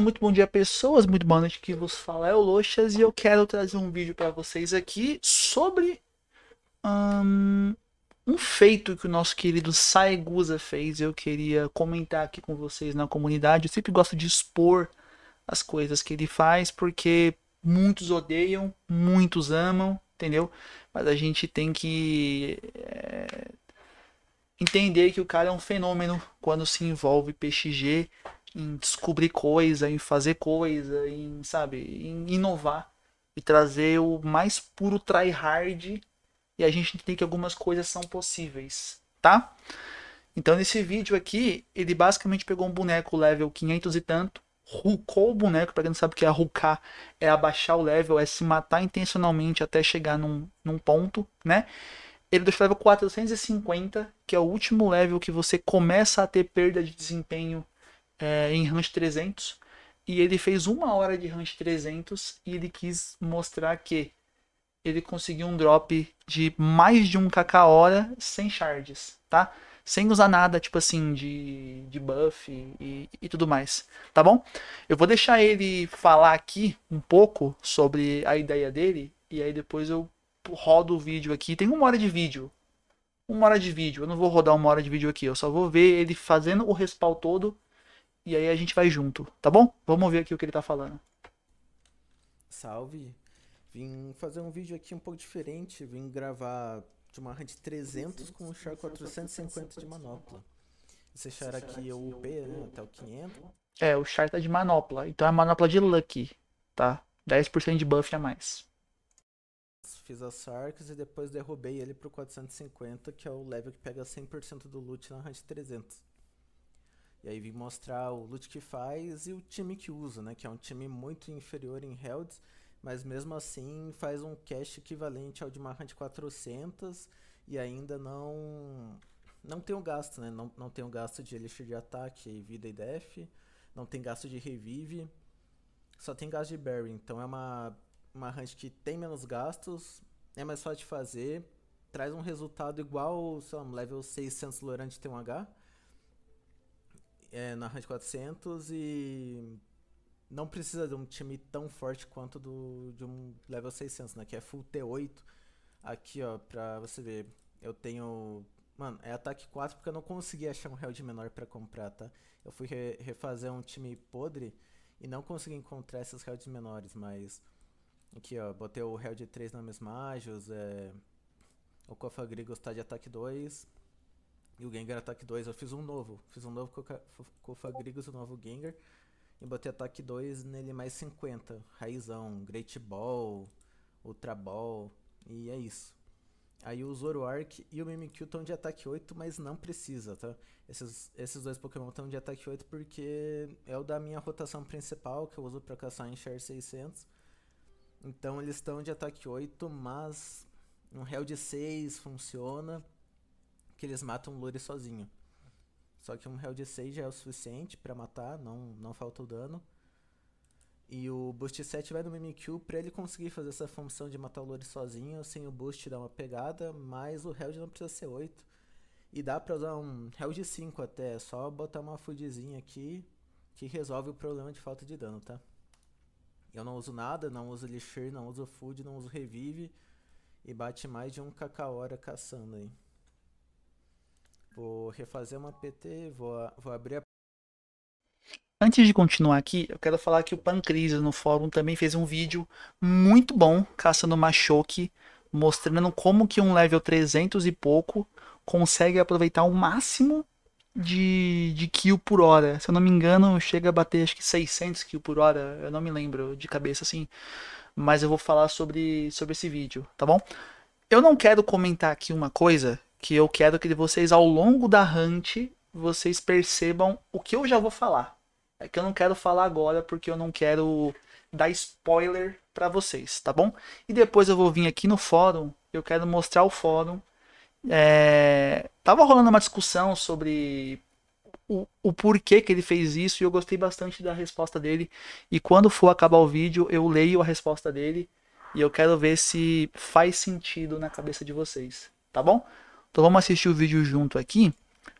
muito bom dia pessoas, muito boa noite, que vos fala é o Loxas e eu quero trazer um vídeo para vocês aqui sobre um, um, feito que o nosso querido Saegusa fez eu queria comentar aqui com vocês na comunidade. Eu sempre gosto de expor as coisas que ele faz porque muitos odeiam, muitos amam, entendeu? Mas a gente tem que é, entender que o cara é um fenômeno quando se envolve PXG em descobrir coisa, em fazer coisa, em, sabe, em inovar e trazer o mais puro tryhard e a gente entende que algumas coisas são possíveis, tá? Então nesse vídeo aqui, ele basicamente pegou um boneco level 500 e tanto, rucou o boneco, para quem não sabe o que é rucar, é abaixar o level, é se matar intencionalmente até chegar num, num ponto, né? Ele é deixou o level 450, que é o último level que você começa a ter perda de desempenho é, em Ranch 300 e ele fez uma hora de Ranch 300 e ele quis mostrar que ele conseguiu um drop de mais de um kk hora sem shards, tá? Sem usar nada, tipo assim, de, de buff e, e tudo mais, tá bom? Eu vou deixar ele falar aqui um pouco sobre a ideia dele e aí depois eu rodo o vídeo aqui. Tem uma hora de vídeo, uma hora de vídeo. Eu não vou rodar uma hora de vídeo aqui, eu só vou ver ele fazendo o respawn todo e aí a gente vai junto, tá bom? Vamos ver aqui o que ele tá falando. Salve. Vim fazer um vídeo aqui um pouco diferente. Vim gravar de uma RAM de 300 com um char 450 de manopla. Esse char aqui é o UP, né? Até o 500. É, o char tá de manopla. Então é manopla de Lucky, tá? 10% de buff a mais. Fiz as arcs e depois derrubei ele pro 450, que é o level que pega 100% do loot na RAM de 300. E aí vim mostrar o loot que faz e o time que usa, né? Que é um time muito inferior em Helds, mas mesmo assim faz um cash equivalente ao de uma de 400 e ainda não não tem o um gasto, né? Não, não tem o um gasto de elixir de ataque, vida e def, não tem gasto de revive, só tem gasto de berry. Então é uma, uma range que tem menos gastos, é mais fácil de fazer, traz um resultado igual, sei lá, um level 600 Lorante tem um H, é, na Rand 400 e não precisa de um time tão forte quanto do, de um level 600, né? Que é full T8. Aqui, ó, pra você ver. Eu tenho... Mano, é ataque 4 porque eu não consegui achar um held menor para comprar, tá? Eu fui re refazer um time podre e não consegui encontrar esses helds menores, mas... Aqui, ó, botei o held 3 na mesma Agios, é... O Kofa Grigos tá de ataque 2, e o Gengar ataque 2. Eu fiz um novo. Fiz um novo com o Fagrigos, o novo Gengar. E botei ataque 2 nele mais 50. Raizão, Great Ball, Ultra Ball. E é isso. Aí o Zoroark e o Mimikyu estão de ataque 8, mas não precisa, tá? Esses, esses dois Pokémon estão de ataque 8 porque é o da minha rotação principal, que eu uso pra caçar em Share 600. Então eles estão de ataque 8, mas um real de 6 funciona que eles matam o Lore sozinho. Só que um Hell de já é o suficiente para matar, não, não falta o dano. E o Boost 7 vai no Mimikyu pra ele conseguir fazer essa função de matar o Lore sozinho, sem o Boost dar uma pegada, mas o Held não precisa ser 8. E dá pra usar um de 5 até, é só botar uma foodzinha aqui, que resolve o problema de falta de dano, tá? Eu não uso nada, não uso Lixir, não uso Food, não uso Revive, e bate mais de um Kakaora caçando aí. Vou refazer uma PT, vou, vou abrir a. Antes de continuar aqui, eu quero falar que o Pancris no fórum também fez um vídeo muito bom caçando Machoke, mostrando como que um level 300 e pouco consegue aproveitar o máximo de, de kill por hora. Se eu não me engano, chega a bater acho que 600 kill por hora, eu não me lembro de cabeça assim. Mas eu vou falar sobre, sobre esse vídeo, tá bom? Eu não quero comentar aqui uma coisa que eu quero que vocês ao longo da hunt vocês percebam o que eu já vou falar. É que eu não quero falar agora porque eu não quero dar spoiler para vocês, tá bom? E depois eu vou vir aqui no fórum, eu quero mostrar o fórum. É... Tava rolando uma discussão sobre o, o porquê que ele fez isso e eu gostei bastante da resposta dele. E quando for acabar o vídeo, eu leio a resposta dele e eu quero ver se faz sentido na cabeça de vocês, tá bom? Então vamos assistir o vídeo junto aqui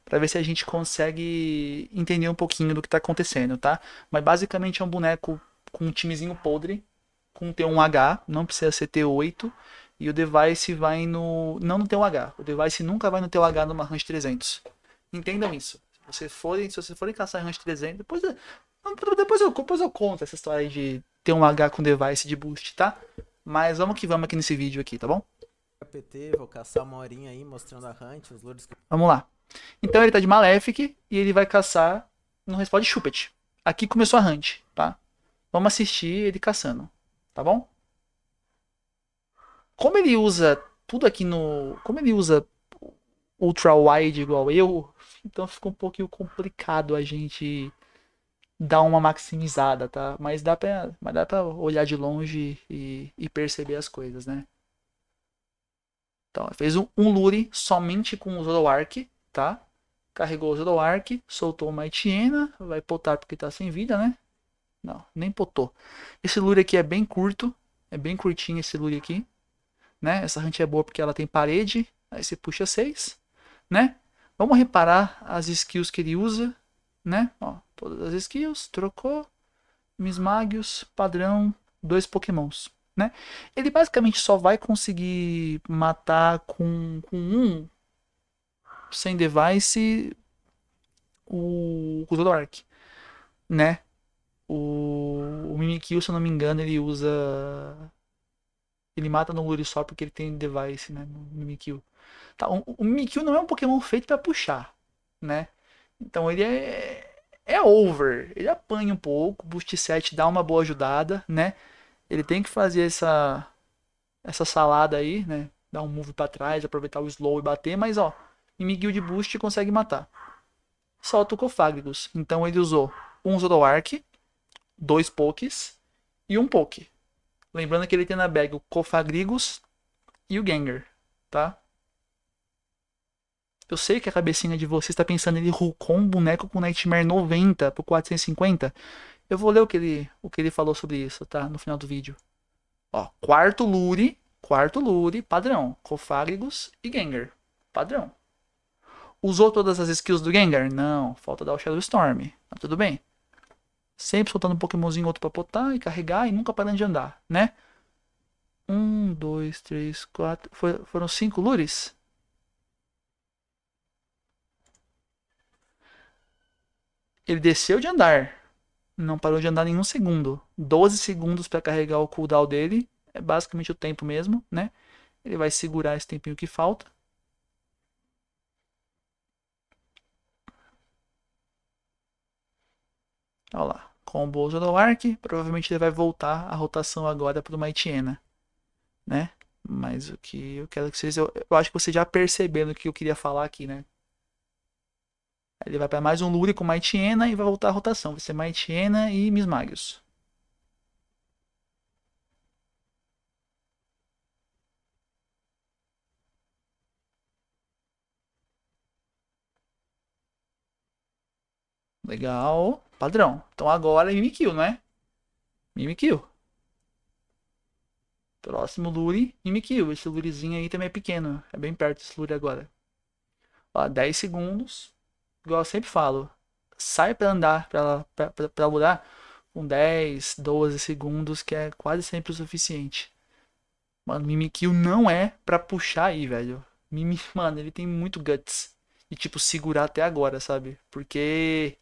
para ver se a gente consegue entender um pouquinho do que está acontecendo, tá? Mas basicamente é um boneco com um timezinho podre, com T1H, não precisa ser T8, e o device vai no... não no T1H, o device nunca vai no T1H numa range 300. Entendam isso. Se vocês forem, se vocês forem caçar range 300, depois, depois, eu, depois eu conto essa história de T1H com device de boost, tá? Mas vamos que vamos aqui nesse vídeo aqui, tá bom? PT, vou caçar uma horinha aí mostrando a Hunt, os louros que... Vamos lá. Então ele tá de Malefic e ele vai caçar no respawn de Chupet. Aqui começou a Hunt, tá? Vamos assistir ele caçando, tá bom? Como ele usa tudo aqui no... Como ele usa ultra wide igual eu, então fica um pouquinho complicado a gente dar uma maximizada, tá? Mas dá pra, mas dá pra olhar de longe e, e perceber as coisas, né? Então, fez um, um lure somente com o Zoroark, tá? Carregou o Zoroark, soltou uma Etiena, vai potar porque tá sem vida, né? Não, nem potou. Esse lure aqui é bem curto, é bem curtinho esse lure aqui, né? Essa hunt é boa porque ela tem parede, aí você puxa 6, né? Vamos reparar as skills que ele usa, né? Ó, todas as skills, trocou. Mismagius, padrão, dois pokémons né? Ele basicamente só vai conseguir matar com, com um sem device o Crusador né? O, o Mimikyu, se eu não me engano, ele usa. Ele mata no Luri só porque ele tem device, né? No Mimikyu. Tá, o, o Mimikyu não é um Pokémon feito para puxar, né? Então ele é. É over. Ele apanha um pouco. Boost 7 dá uma boa ajudada, né? ele tem que fazer essa essa salada aí, né? Dar um move para trás, aproveitar o slow e bater, mas ó, em Miguel de boost consegue matar. Solta o Cofagrigus. Então ele usou um Zoroark, dois Pokés e um Poke. Lembrando que ele tem na bag o Cofagrigus e o Gengar, tá? Eu sei que a cabecinha de vocês está pensando ele Hulkon, boneco com Nightmare 90 por 450. Eu vou ler o que ele, o que ele falou sobre isso, tá? No final do vídeo. Ó, quarto Lure, quarto Lure, padrão. Cofágos e Gengar, padrão. Usou todas as skills do Gengar? Não, falta dar o Shadow Storm. Mas tudo bem. Sempre soltando um Pokémonzinho outro pra potar e carregar e nunca parando de andar, né? Um, dois, três, quatro. foram cinco Lures? Ele desceu de andar. Não parou de andar nenhum segundo. 12 segundos para carregar o cooldown dele. É basicamente o tempo mesmo, né? Ele vai segurar esse tempinho que falta. Olha lá. Com o bolso do Ark, Provavelmente ele vai voltar a rotação agora para uma Etiena. Né? Mas o que eu quero que vocês. Eu, eu acho que vocês já perceberam o que eu queria falar aqui, né? Ele vai para mais um Lure com Maitiena e vai voltar a rotação. Vai ser Maitiena e Mismagius. Legal. Padrão. Então agora é Mimikyu, não é? Mimikyu. Próximo Lure, Mimikyu. Esse Lurezinho aí também é pequeno. É bem perto esse Lure agora. Ó, 10 segundos igual eu sempre falo, sai para andar, para mudar, com 10, 12 segundos, que é quase sempre o suficiente. Mano, Mimikyu não é para puxar aí, velho. Mimi, mano, ele tem muito guts. E, tipo, segurar até agora, sabe? Porque.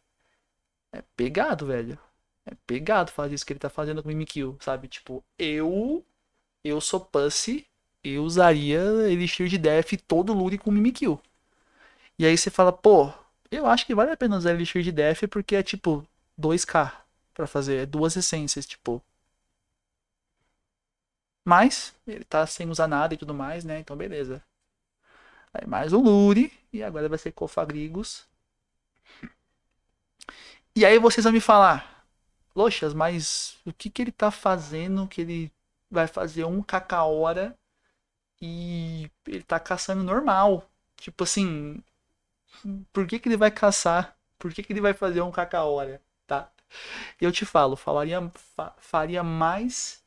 É pegado, velho. É pegado fazer isso que ele tá fazendo com o Mimikyu, sabe? Tipo, eu. Eu sou Pussy. Eu usaria Elixir de Death todo Lure com o Mimikyu. E aí você fala, pô, eu acho que vale a pena usar Elixir de Def porque é tipo 2k para fazer, é duas essências, tipo. Mas ele tá sem usar nada e tudo mais, né? Então beleza. Aí mais o Lure e agora vai ser Cofagrigos. E aí vocês vão me falar, Loxas, mas o que que ele tá fazendo que ele vai fazer um caca hora e ele tá caçando normal? Tipo assim, por que, que ele vai caçar? Por que, que ele vai fazer um cacaória? Tá? Eu te falo, falaria, fa, faria mais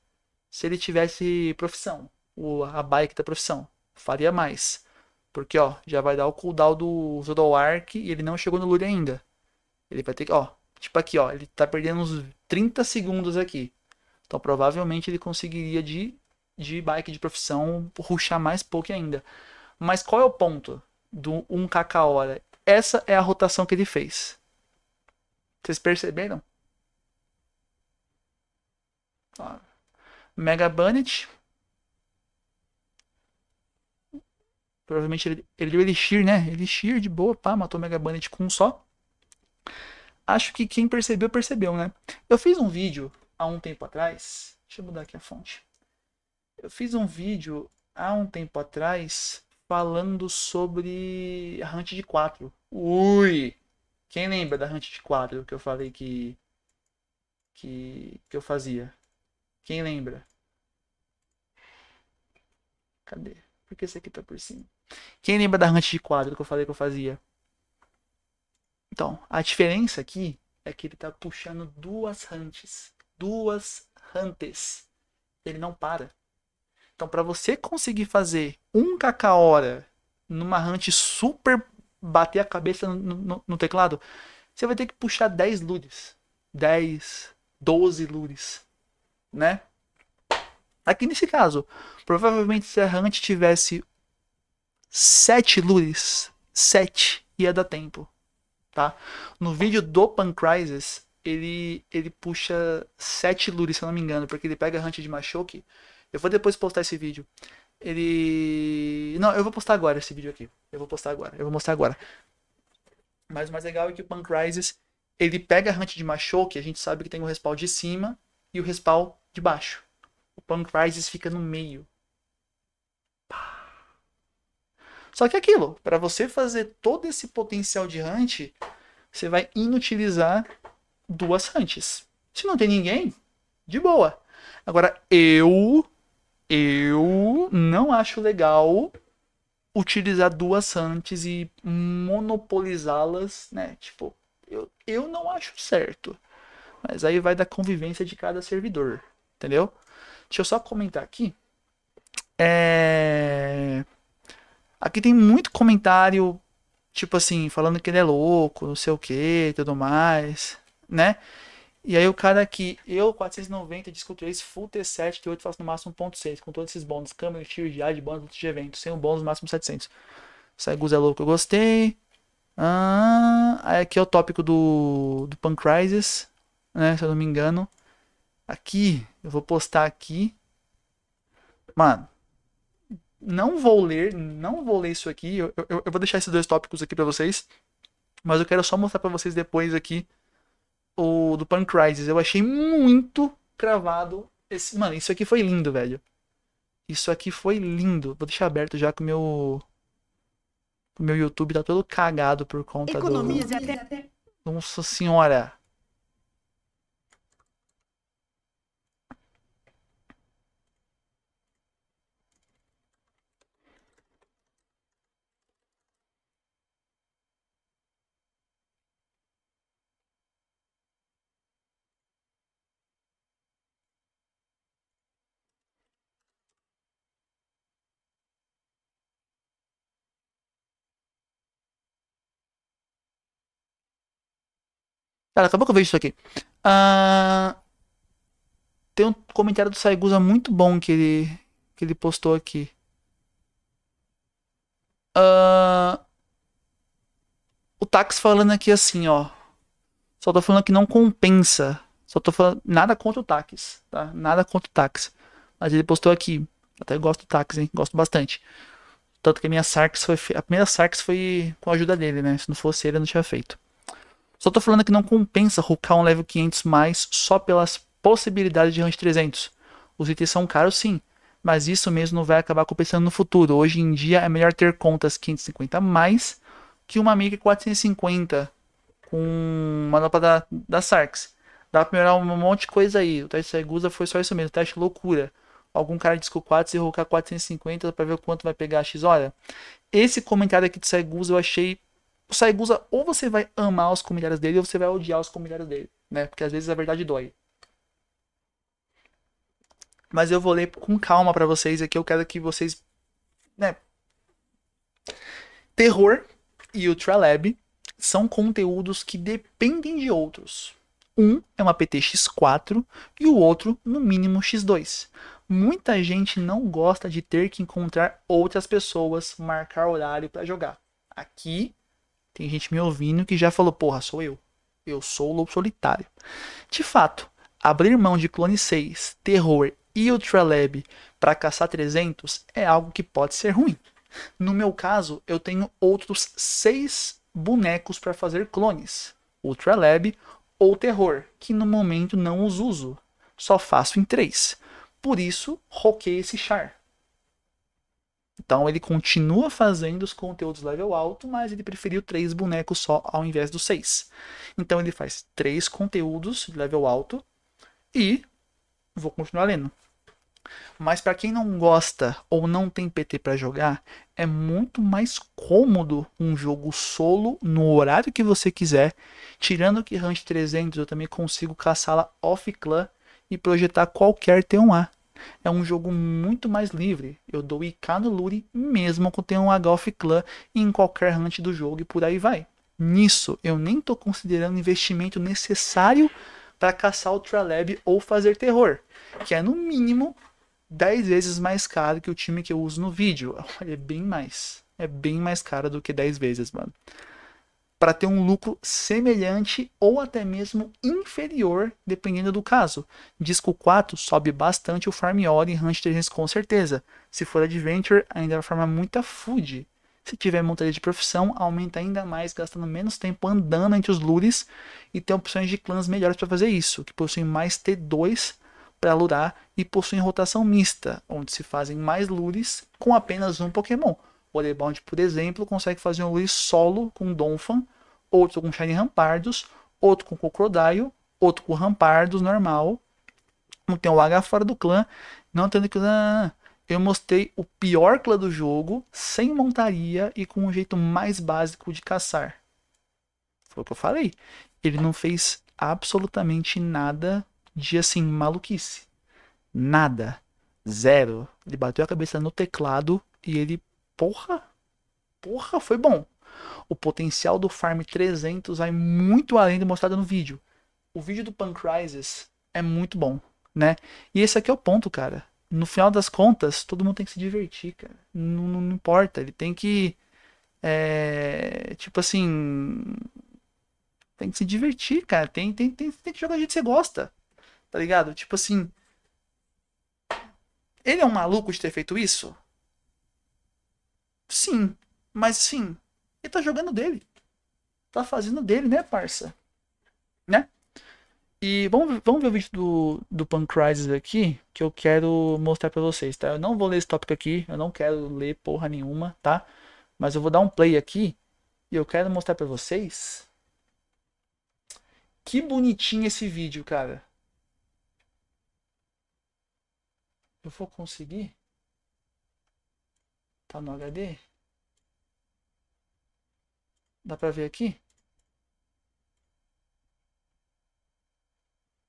se ele tivesse profissão, o, a bike da profissão. Faria mais. Porque, ó, já vai dar o cooldown do Zodowark e ele não chegou no Lure ainda. Ele vai ter que, ó, tipo aqui, ó, ele tá perdendo uns 30 segundos aqui. Então, provavelmente ele conseguiria de, de bike de profissão ruxar mais pouco ainda. Mas qual é o ponto? do 1kk hora. Essa é a rotação que ele fez. Vocês perceberam? Ó, Mega Bunnet. Provavelmente ele, ele deu Elixir, né? Elixir de boa, pá, matou Mega Bunnet com um só. Acho que quem percebeu, percebeu, né? Eu fiz um vídeo há um tempo atrás. Deixa eu mudar aqui a fonte. Eu fiz um vídeo há um tempo atrás falando sobre a Hunt de 4. Ui! Quem lembra da Hunt de 4 que eu falei que, que, que eu fazia? Quem lembra? Cadê? Por que esse aqui tá por cima? Quem lembra da Hunt de 4 que eu falei que eu fazia? Então, a diferença aqui é que ele tá puxando duas hunts. Duas hunts. Ele não para. Então, para você conseguir fazer um kk hora numa hunt super bater a cabeça no, no, no, teclado, você vai ter que puxar 10 lures. 10, 12 lures, né? Aqui nesse caso, provavelmente se a hunt tivesse 7 lures, 7 ia dar tempo, tá? No vídeo do Pancrisis, ele ele puxa 7 lures, se eu não me engano, porque ele pega a hunt de Machoke eu vou depois postar esse vídeo. Ele. Não, eu vou postar agora esse vídeo aqui. Eu vou postar agora. Eu vou mostrar agora. Mas o mais legal é que o Punk Rises, ele pega a Hunt de Macho, que a gente sabe que tem o respawn de cima e o respawn de baixo. O Punk Rises fica no meio. Só que é aquilo, para você fazer todo esse potencial de Hunt, você vai inutilizar duas Hunts. Se não tem ninguém, de boa. Agora, eu eu não acho legal utilizar duas antes e monopolizá-las, né? Tipo, eu, eu não acho certo. Mas aí vai da convivência de cada servidor, entendeu? Deixa eu só comentar aqui. É... Aqui tem muito comentário, tipo assim, falando que ele é louco, não sei o que, tudo mais, né? E aí o cara que eu, 490, disco 3, full T7, T8, faço no máximo 1.6, com todos esses bônus, câmera, tiro de ar, de bônus, de evento, sem o um bônus, no máximo 700. o é louco, eu gostei. Ah, aqui é o tópico do, do Crisis né, se eu não me engano. Aqui, eu vou postar aqui. Mano, não vou ler, não vou ler isso aqui. Eu, eu, eu vou deixar esses dois tópicos aqui para vocês. Mas eu quero só mostrar para vocês depois aqui o do Punk Crisis. Eu achei muito cravado esse. Mano, isso aqui foi lindo, velho. Isso aqui foi lindo. Vou deixar aberto já que o meu. O meu YouTube tá todo cagado por conta Economias do. Até... Nossa senhora! Cara, acabou que eu vejo isso aqui. Ah, tem um comentário do Saigusa muito bom que ele, que ele postou aqui. Ah, o táxi falando aqui assim, ó. Só tô falando que não compensa. Só tô falando nada contra o táxi, tá? Nada contra o táxi. Mas ele postou aqui. Até gosto do táxi, hein? Gosto bastante. Tanto que a minha Sarx foi. A primeira Sarx foi com a ajuda dele, né? Se não fosse ele, eu não tinha feito. Só tô falando que não compensa rocar um level 500 mais só pelas possibilidades de range 300. Os itens são caros sim, mas isso mesmo não vai acabar compensando no futuro. Hoje em dia é melhor ter contas 550 mais que uma MIG 450 com uma nota da, da Sarx. Dá pra melhorar um monte de coisa aí. O teste da foi só isso mesmo, teste loucura. Algum cara disse que o 4 se rocar 450 para ver o quanto vai pegar a X hora. Esse comentário aqui de Segusa eu achei o Saigusa, ou você vai amar os comilhares dele, ou você vai odiar os comilhares dele, né? Porque às vezes a verdade dói. Mas eu vou ler com calma para vocês aqui, eu quero que vocês, né? Terror e Ultralab são conteúdos que dependem de outros. Um é uma PTX4 e o outro, no mínimo, X2. Muita gente não gosta de ter que encontrar outras pessoas, marcar horário para jogar. Aqui tem gente me ouvindo que já falou, porra, sou eu. Eu sou o lobo solitário. De fato, abrir mão de Clone 6, Terror e Ultralab para caçar 300 é algo que pode ser ruim. No meu caso, eu tenho outros 6 bonecos para fazer clones, Ultralab ou Terror, que no momento não os uso. Só faço em 3. Por isso, roquei esse char. Então ele continua fazendo os conteúdos level alto, mas ele preferiu três bonecos só ao invés dos seis. Então ele faz três conteúdos de level alto e vou continuar lendo. Mas para quem não gosta ou não tem PT para jogar, é muito mais cômodo um jogo solo no horário que você quiser. Tirando que Range 300 eu também consigo caçá-la off clã e projetar qualquer T1A é um jogo muito mais livre. Eu dou IK no Lure mesmo que eu tenha um Agolf Clan em qualquer hunt do jogo e por aí vai. Nisso, eu nem estou considerando investimento necessário para caçar o Tralab ou fazer terror, que é no mínimo 10 vezes mais caro que o time que eu uso no vídeo. é bem mais. É bem mais caro do que 10 vezes, mano para ter um lucro semelhante ou até mesmo inferior, dependendo do caso. Disco 4 sobe bastante o Farm Oil e Ranch 300 com certeza. Se for Adventure, ainda vai é farmar muita food. Se tiver montaria de profissão, aumenta ainda mais, gastando menos tempo andando entre os lures e tem opções de clãs melhores para fazer isso, que possuem mais T2 para lurar e possuem rotação mista, onde se fazem mais lures com apenas um Pokémon. O Alebound, por exemplo, consegue fazer um Luiz solo com Donphan, outro com Shiny Rampardos, outro com Crocodile, outro com Rampardos normal. Não tem o H fora do clã, não tendo que. eu mostrei o pior clã do jogo, sem montaria e com um jeito mais básico de caçar. Foi o que eu falei. Ele não fez absolutamente nada de assim, maluquice. Nada. Zero. Ele bateu a cabeça no teclado e ele porra, porra, foi bom. O potencial do Farm 300 vai muito além do mostrado no vídeo. O vídeo do Pancrisis é muito bom, né? E esse aqui é o ponto, cara. No final das contas, todo mundo tem que se divertir, cara. Não, não, não importa, ele tem que. É, tipo assim. Tem que se divertir, cara. Tem, tem, tem, tem que jogar do jeito que você gosta. Tá ligado? Tipo assim. Ele é um maluco de ter feito isso? Sim, mas sim, ele tá jogando dele. Tá fazendo dele, né, parça? Né? E vamos, vamos ver o vídeo do, do crisis aqui, que eu quero mostrar pra vocês, tá? Eu não vou ler esse tópico aqui, eu não quero ler porra nenhuma, tá? Mas eu vou dar um play aqui e eu quero mostrar pra vocês que bonitinho esse vídeo, cara. Eu vou conseguir? Tá no HD? Dá pra ver aqui?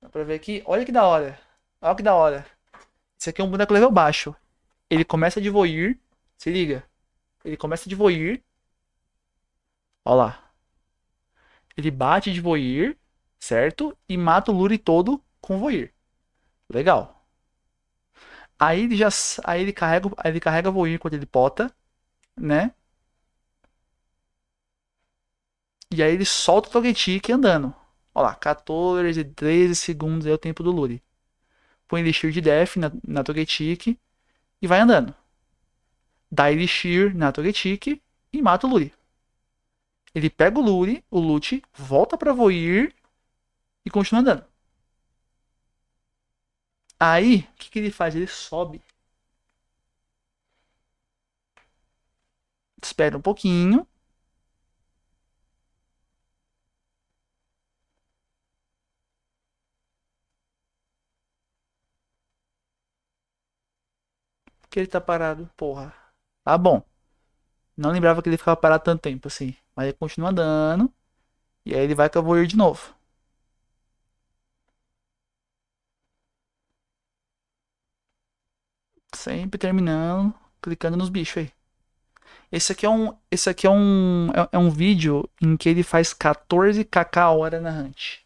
Dá pra ver aqui? Olha que da hora. Olha que da hora. Esse aqui é um boneco level baixo. Ele começa de voir. Se liga. Ele começa de voir. Olha lá. Ele bate de voir, certo? E mata o Lure todo com voir. Legal. Aí ele já. Aí ele carrega, aí ele carrega o quando ele bota, né? E aí ele solta o Togetic andando. Olha lá, 14, 13 segundos é o tempo do Lure. Põe Elixir de Death na, na Togetic e vai andando. Dá Elixir na Togetic e mata o Lure. Ele pega o Lure, o Lute, volta pra Voir e continua andando. Aí, o que, que ele faz? Ele sobe. Espera um pouquinho. que ele tá parado? Porra. Tá bom. Não lembrava que ele ficava parado tanto tempo assim. Mas ele continua andando. E aí ele vai que eu vou ir de novo. Sempre terminando, clicando nos bichos aí. Esse aqui é um, esse aqui é um, é, é um vídeo em que ele faz 14kk a hora na hunt.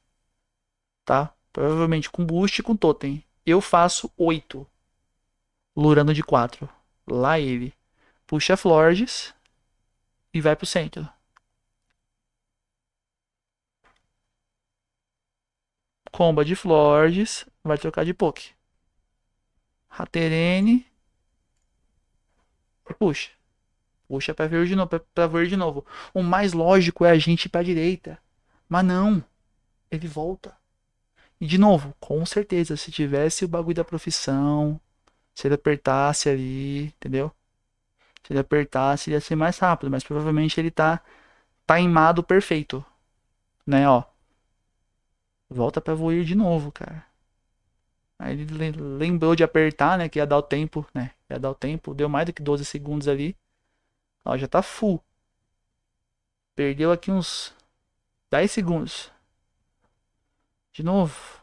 Tá? Provavelmente com boost e com totem. Eu faço 8. Lurando de 4. Lá ele. Puxa flores Florges e vai pro centro. Comba de Florges, vai trocar de poke. Haterene. E puxa. Puxa para ver de novo, pra, pra ver de novo. O mais lógico é a gente ir pra direita. Mas não. Ele volta. E de novo, com certeza, se tivesse o bagulho da profissão, se ele apertasse ali, entendeu? Se ele apertasse, ia ser mais rápido, mas provavelmente ele tá timado tá perfeito, né, ó. Volta para voar de novo, cara. Aí ele lembrou de apertar, né? Que ia dar o tempo, né? Ia dar o tempo. Deu mais do que 12 segundos ali. Ó, já tá full. Perdeu aqui uns 10 segundos. De novo.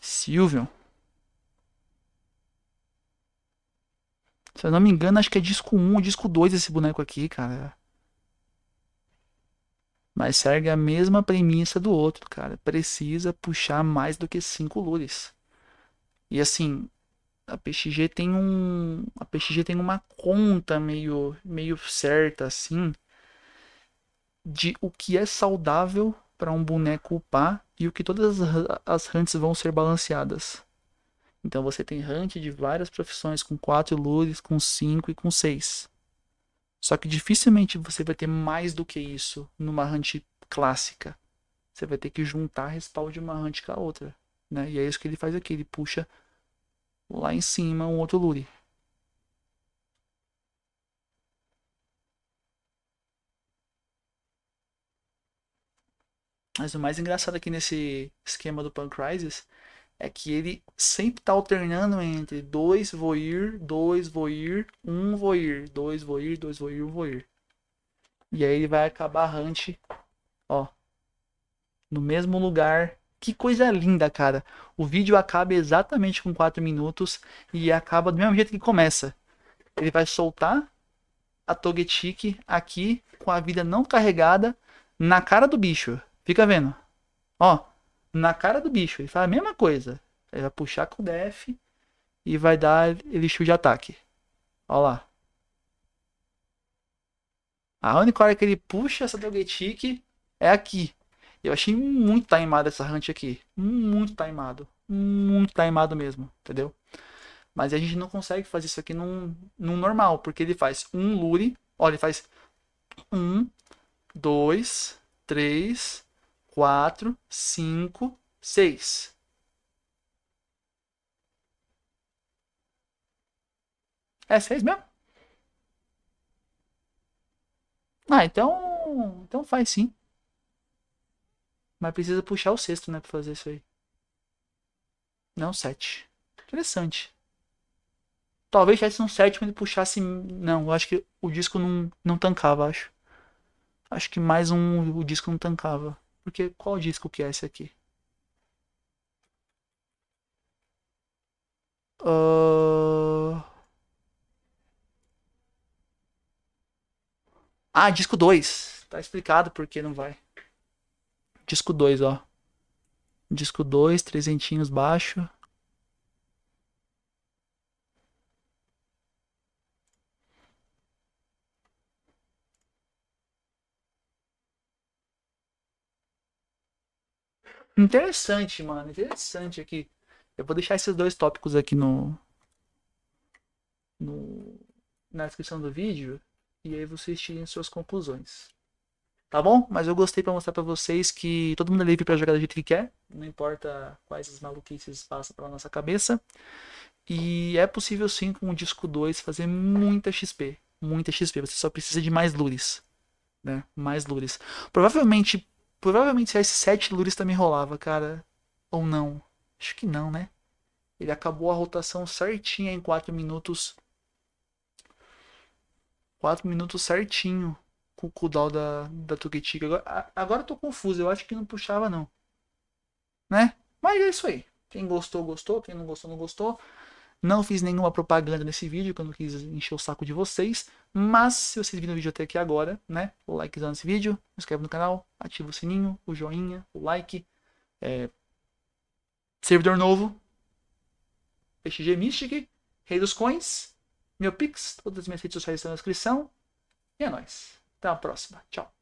Silvio. Se eu não me engano, acho que é disco 1 ou disco 2 esse boneco aqui, cara. Mas serve a mesma premissa do outro, cara. Precisa puxar mais do que 5 lures. E assim, a PXG tem um, a PXG tem uma conta meio meio certa assim de o que é saudável para um boneco upar e o que todas as, as hunts vão ser balanceadas. Então você tem ranking de várias profissões com quatro lures, com cinco e com seis. Só que dificilmente você vai ter mais do que isso numa hunt clássica. Você vai ter que juntar respaldo de uma hunt com a outra. Né? E é isso que ele faz aqui. Ele puxa lá em cima um outro lure. Mas o mais engraçado aqui é nesse esquema do Punk Crisis é que ele sempre tá alternando entre dois voir, dois voir, um voir, dois voir, dois voir, um voir. E aí ele vai acabar hunt, ó, no mesmo lugar. Que coisa linda, cara. O vídeo acaba exatamente com 4 minutos e acaba do mesmo jeito que começa. Ele vai soltar a Togetic aqui com a vida não carregada na cara do bicho. Fica vendo. Ó, na cara do bicho. Ele faz a mesma coisa. Ele vai puxar com o DF e vai dar elixir de ataque. Olha lá. A única hora que ele puxa essa Dogetic é aqui. Eu achei muito timado essa hunt aqui. Muito timado. Muito timado mesmo, entendeu? Mas a gente não consegue fazer isso aqui num, num normal, porque ele faz um lure. Olha, ele faz um, dois, três, quatro, cinco, seis. É seis mesmo? Ah, então. Então faz sim. Mas precisa puxar o sexto, né? Pra fazer isso aí. Não, sete. Interessante. Talvez tivesse um sétimo e puxasse. Não, eu acho que o disco não, não tancava, acho. Acho que mais um o disco não tancava. Porque qual disco que é esse aqui? Uh... Ah, disco 2. Tá explicado por que não vai. Disco 2, ó. Disco 2, trezentinhos baixo. Interessante, mano. Interessante aqui. Eu vou deixar esses dois tópicos aqui no. no na descrição do vídeo. E aí vocês tirem suas conclusões. Tá bom? Mas eu gostei para mostrar para vocês que todo mundo é livre para jogar do jeito que quer. Não importa quais as maluquices passam pela nossa cabeça. E é possível sim com o disco 2 fazer muita XP. Muita XP. Você só precisa de mais lures. Né? Mais lures. Provavelmente Provavelmente se S7 Lures também rolava, cara. Ou não. Acho que não, né? Ele acabou a rotação certinha em 4 minutos. 4 minutos certinho com o cooldown da, da Tuketica. Agora, agora eu tô confuso, eu acho que não puxava não. Né? Mas é isso aí. Quem gostou, gostou. Quem não gostou, não gostou. Não fiz nenhuma propaganda nesse vídeo, que eu não quis encher o saco de vocês. Mas se vocês viram o vídeo até aqui agora, né? Likezão nesse vídeo, inscreve no canal, ativa o sininho, o joinha, o like. É... Servidor novo. XG Mystic, Rei dos Coins, meu Pix, todas as minhas redes sociais estão na descrição. E é nóis. Até a próxima. Tchau.